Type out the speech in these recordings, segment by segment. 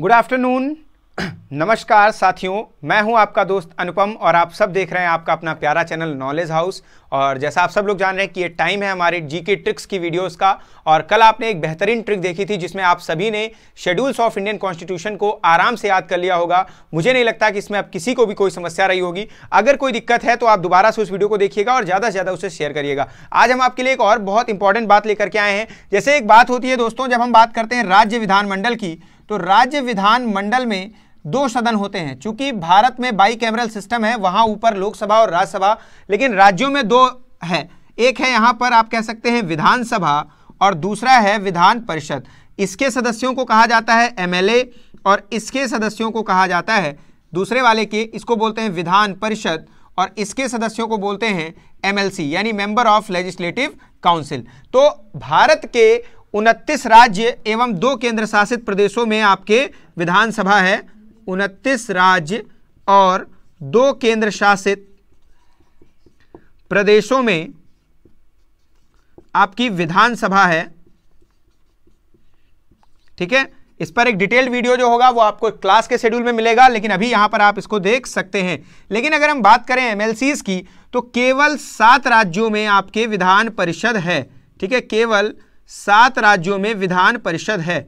good afternoon नमस्कार साथियों मैं हूं आपका दोस्त अनुपम और आप सब देख रहे हैं आपका अपना प्यारा चैनल नॉलेज हाउस और जैसा आप सब लोग जान रहे हैं कि ये टाइम है हमारे जीके ट्रिक्स की वीडियोस का और कल आपने एक बेहतरीन ट्रिक देखी थी जिसमें आप सभी ने शेड्यूल्स ऑफ इंडियन कॉन्स्टिट्यूशन को आराम से याद कर लिया होगा मुझे नहीं लगता कि इसमें अब किसी को भी कोई समस्या रही होगी अगर कोई दिक्कत है तो आप दोबारा से उस वीडियो को देखिएगा और ज़्यादा से ज़्यादा उसे शेयर करिएगा आज हम आपके लिए एक और बहुत इंपॉर्टेंट बात लेकर के आए हैं जैसे एक बात होती है दोस्तों जब हम बात करते हैं राज्य विधानमंडल की तो राज्य विधान मंडल में दो सदन होते हैं चूंकि भारत में बाई कैमरल सिस्टम है वहां ऊपर लोकसभा और राज्यसभा लेकिन राज्यों में दो है एक है यहां पर आप कह सकते हैं विधानसभा और दूसरा है विधान परिषद इसके सदस्यों को कहा जाता है एमएलए और इसके सदस्यों को कहा जाता है दूसरे वाले के इसको बोलते हैं विधान परिषद और इसके सदस्यों को बोलते हैं एमएलसी यानी मेंबर ऑफ लेजिस्लेटिव काउंसिल तो भारत के उनतीस राज्य एवं दो केंद्र शासित प्रदेशों में आपके विधानसभा है उनतीस राज्य और दो केंद्र शासित प्रदेशों में आपकी विधानसभा है ठीक है इस पर एक डिटेल्ड वीडियो जो होगा वो आपको क्लास के शेड्यूल में मिलेगा लेकिन अभी यहां पर आप इसको देख सकते हैं लेकिन अगर हम बात करें एमएलसी की तो केवल सात राज्यों में आपके विधान परिषद है ठीक है केवल सात राज्यों में विधान परिषद है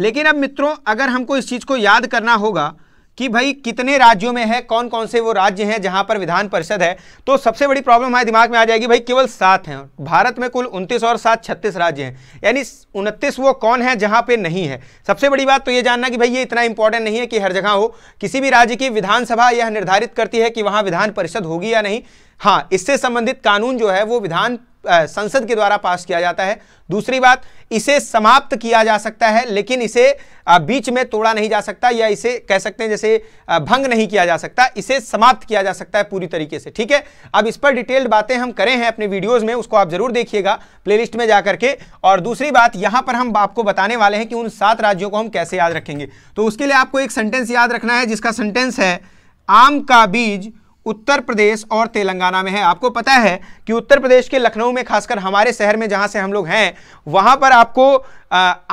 लेकिन अब मित्रों अगर हमको इस चीज़ को याद करना होगा कि भाई कितने राज्यों में है कौन कौन से वो राज्य हैं जहां पर विधान परिषद है तो सबसे बड़ी प्रॉब्लम हमारे दिमाग में आ जाएगी भाई केवल सात हैं भारत में कुल उनतीस और सात छत्तीस राज्य हैं यानी उनतीस वो कौन है जहां पे नहीं है सबसे बड़ी बात तो ये जानना कि भाई ये इतना इंपॉर्टेंट नहीं है कि हर जगह हो किसी भी राज्य की विधानसभा यह निर्धारित करती है कि वहां विधान परिषद होगी या नहीं हाँ इससे संबंधित कानून जो है वो विधान संसद के द्वारा पास किया जाता है दूसरी बात इसे समाप्त किया जा सकता है लेकिन इसे बीच में तोड़ा नहीं जा सकता या इसे कह सकते हैं जैसे भंग नहीं किया जा सकता इसे समाप्त किया जा सकता है पूरी तरीके से ठीक है अब इस पर डिटेल्ड बातें हम करें हैं अपने वीडियोज़ में उसको आप जरूर देखिएगा प्लेलिस्ट में जा करके और दूसरी बात यहां पर हम आपको बताने वाले हैं कि उन सात राज्यों को हम कैसे याद रखेंगे तो उसके लिए आपको एक सेंटेंस याद रखना है जिसका सेंटेंस है आम का बीज उत्तर प्रदेश और तेलंगाना में है आपको पता है कि उत्तर प्रदेश के लखनऊ में खासकर हमारे शहर में जहाँ से हम लोग हैं वहां पर आपको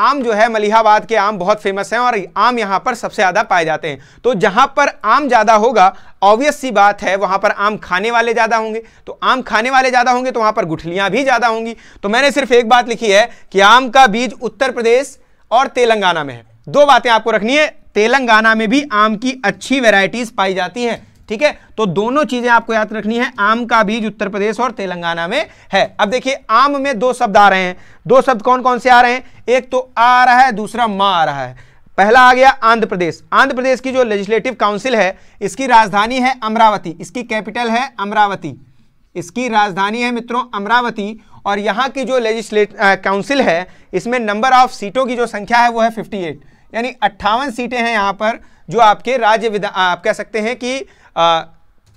आम जो है मलिहाबाद के आम बहुत फेमस हैं और आम यहाँ पर सबसे ज़्यादा पाए जाते हैं तो जहाँ पर आम ज़्यादा होगा ऑब्वियस सी बात है वहां पर आम खाने वाले ज़्यादा होंगे तो आम खाने वाले ज़्यादा होंगे तो वहाँ पर गुठलियाँ भी ज़्यादा होंगी तो मैंने सिर्फ एक बात लिखी है कि आम का बीज उत्तर प्रदेश और तेलंगाना में है दो बातें आपको रखनी है तेलंगाना में भी आम की अच्छी वेराइटीज़ पाई जाती हैं ठीक है तो दोनों चीजें आपको याद रखनी है आम का बीज उत्तर प्रदेश और तेलंगाना में है अब देखिए आम में दो शब्द आ रहे हैं दो शब्द कौन कौन से आ रहे हैं एक तो आ रहा है दूसरा माँ आ रहा है पहला आ गया आंध्र प्रदेश आंध्र प्रदेश की जो लेजिस्लेटिव काउंसिल है इसकी राजधानी है अमरावती इसकी कैपिटल है अमरावती इसकी राजधानी है मित्रों अमरावती और यहाँ की जो लेजिस्लेट काउंसिल है इसमें नंबर ऑफ सीटों की जो संख्या है वो है 58 यानी अट्ठावन सीटें हैं यहाँ पर जो आपके राज्य विधान आप कह सकते हैं कि आ,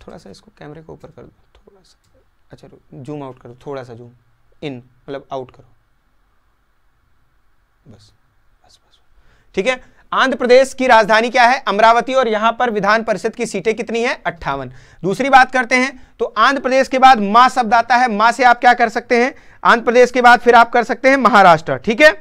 थोड़ा सा इसको कैमरे को ऊपर कर दो थोड़ा सा अच्छा जूम आउट करो थोड़ा सा जूम इन मतलब आउट करो बस बस बस ठीक है आंध्र प्रदेश की राजधानी क्या है अमरावती और यहां पर विधान परिषद की सीटें कितनी है अट्ठावन दूसरी बात करते हैं तो आंध्र प्रदेश के बाद मां शब्द आता है मां से आप क्या कर सकते हैं आंध्र प्रदेश के बाद फिर आप कर सकते हैं महाराष्ट्र ठीक है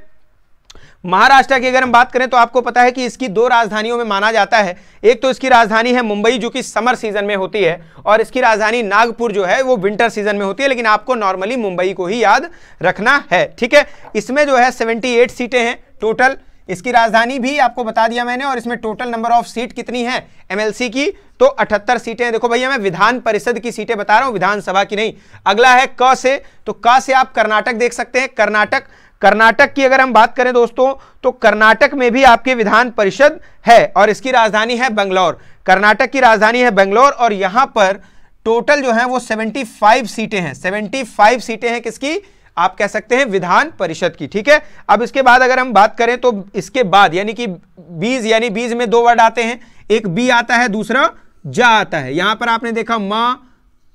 महाराष्ट्र की अगर हम बात करें तो आपको पता है कि इसकी दो राजधानियों में माना जाता है एक तो इसकी राजधानी है मुंबई जो कि समर सीजन में होती है और इसकी राजधानी नागपुर जो है वो विंटर सीजन में होती है लेकिन आपको नॉर्मली मुंबई को ही याद रखना है ठीक है इसमें जो है सेवेंटी सीटें हैं टोटल इसकी राजधानी भी आपको बता दिया मैंने और इसमें टोटल नंबर ऑफ सीट कितनी है एमएलसी की तो 78 सीटें देखो भैया मैं विधान परिषद की सीटें बता रहा हूं विधानसभा की नहीं अगला है क से तो क से आप कर्नाटक देख सकते हैं कर्नाटक कर्नाटक की अगर हम बात करें दोस्तों तो कर्नाटक में भी आपकी विधान परिषद है और इसकी राजधानी है बंगलौर कर्नाटक की राजधानी है बंगलौर और यहां पर टोटल जो है वो 75 सीटें हैं 75 सीटें हैं किसकी आप कह सकते हैं विधान परिषद की ठीक है अब इसके बाद अगर हम बात करें तो इसके बाद यानी कि बीज यानी बीज में दो वर्ड आते हैं एक बी आता है दूसरा जा आता है यहां पर आपने देखा म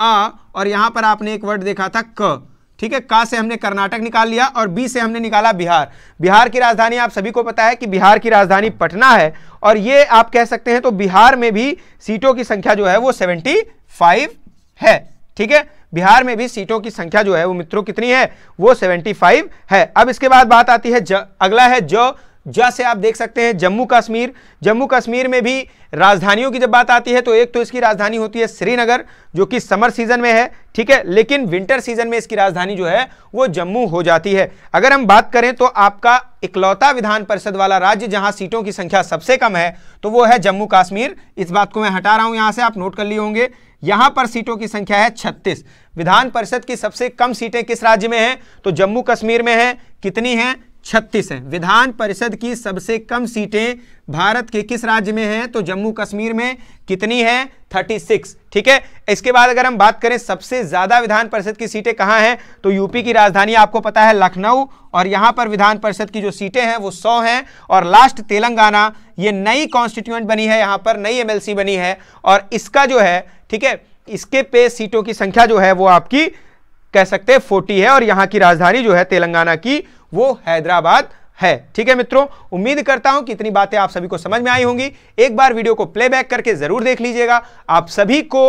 आ और यहां पर आपने एक वर्ड देखा था क ठीक है का से हमने कर्नाटक निकाल लिया और बी से हमने निकाला बिहार बिहार की राजधानी आप सभी को पता है कि बिहार की राजधानी पटना है और ये आप कह सकते हैं तो बिहार में भी सीटों की संख्या जो है वो सेवेंटी फाइव है ठीक है बिहार में भी सीटों की संख्या जो है वो मित्रों कितनी है वो 75 है अब इसके बाद बात आती है ज अगला है जो जैसे आप देख सकते हैं जम्मू कश्मीर जम्मू कश्मीर में भी राजधानियों की जब बात आती है तो एक तो इसकी राजधानी होती है श्रीनगर जो कि समर सीजन में है ठीक है लेकिन विंटर सीजन में इसकी राजधानी जो है वो जम्मू हो जाती है अगर हम बात करें तो आपका इकलौता विधान परिषद वाला राज्य जहां सीटों की संख्या सबसे कम है तो वो है जम्मू कश्मीर इस बात को मैं हटा रहा हूं यहां से आप नोट कर लिए होंगे यहां पर सीटों की संख्या है छत्तीस विधान परिषद की सबसे कम सीटें किस राज्य में है तो जम्मू कश्मीर में है कितनी है छत्तीस है विधान परिषद की सबसे कम सीटें भारत के किस राज्य में हैं तो जम्मू कश्मीर में कितनी है 36 ठीक है इसके बाद अगर हम बात करें सबसे ज़्यादा विधान परिषद की सीटें कहाँ हैं तो यूपी की राजधानी आपको पता है लखनऊ और यहाँ पर विधान परिषद की जो सीटें हैं वो 100 हैं और लास्ट तेलंगाना ये नई कॉन्स्टिट्यूएंट बनी है यहाँ पर नई एमएलसी बनी है और इसका जो है ठीक है इसके पे सीटों की संख्या जो है वो आपकी कह सकते हैं फोर्टी है और यहां की राजधानी जो है तेलंगाना की वो हैदराबाद है ठीक है मित्रों उम्मीद करता हूं कि इतनी बातें आप सभी को समझ में आई होंगी एक बार वीडियो को प्लेबैक करके जरूर देख लीजिएगा आप सभी को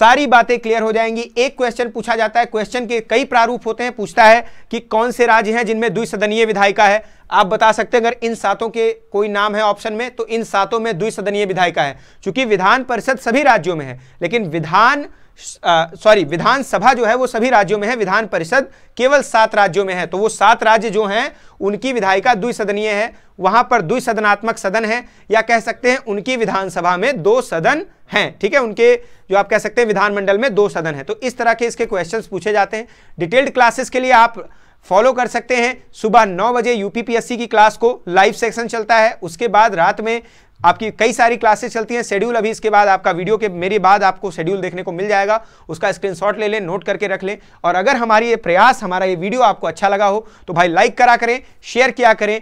सारी बातें क्लियर हो जाएंगी एक क्वेश्चन पूछा जाता है क्वेश्चन के कई प्रारूप होते हैं पूछता है कि कौन से राज्य हैं जिनमें द्विसदनीय विधायिका है आप बता सकते हैं अगर इन सातों के कोई नाम है ऑप्शन में तो इन सातों में द्विसदनीय विधायिका है क्योंकि विधान परिषद सभी राज्यों में है लेकिन विधान सॉरी विधानसभा जो है वो सभी राज्यों में है विधान परिषद केवल सात राज्यों में है तो वो सात राज्य जो हैं उनकी विधायिका द्विसदनीय है वहां पर द्विसदनात्मक सदन है या कह सकते हैं उनकी विधानसभा में दो सदन हैं ठीक है उनके जो आप कह सकते हैं विधानमंडल में दो सदन है तो इस तरह के इसके क्वेश्चन पूछे जाते हैं डिटेल्ड क्लासेस के लिए आप फॉलो कर सकते हैं सुबह नौ बजे यूपीपीएससी की क्लास को लाइव सेक्शन चलता है उसके बाद रात में आपकी कई सारी क्लासेस चलती हैं शेड्यूल अभी इसके बाद आपका वीडियो के मेरे बाद आपको शेड्यूल देखने को मिल जाएगा उसका स्क्रीनशॉट ले लें नोट करके रख लें और अगर हमारी ये प्रयास हमारा ये वीडियो आपको अच्छा लगा हो तो भाई लाइक करा करें शेयर किया करें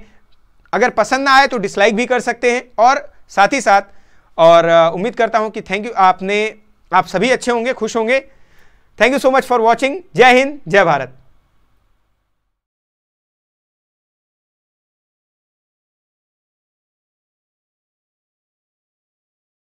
अगर पसंद ना आए तो डिसलाइक भी कर सकते हैं और साथ ही साथ और उम्मीद करता हूँ कि थैंक यू आपने आप सभी अच्छे होंगे खुश होंगे thank you so much for watching जय हिंद जय भारत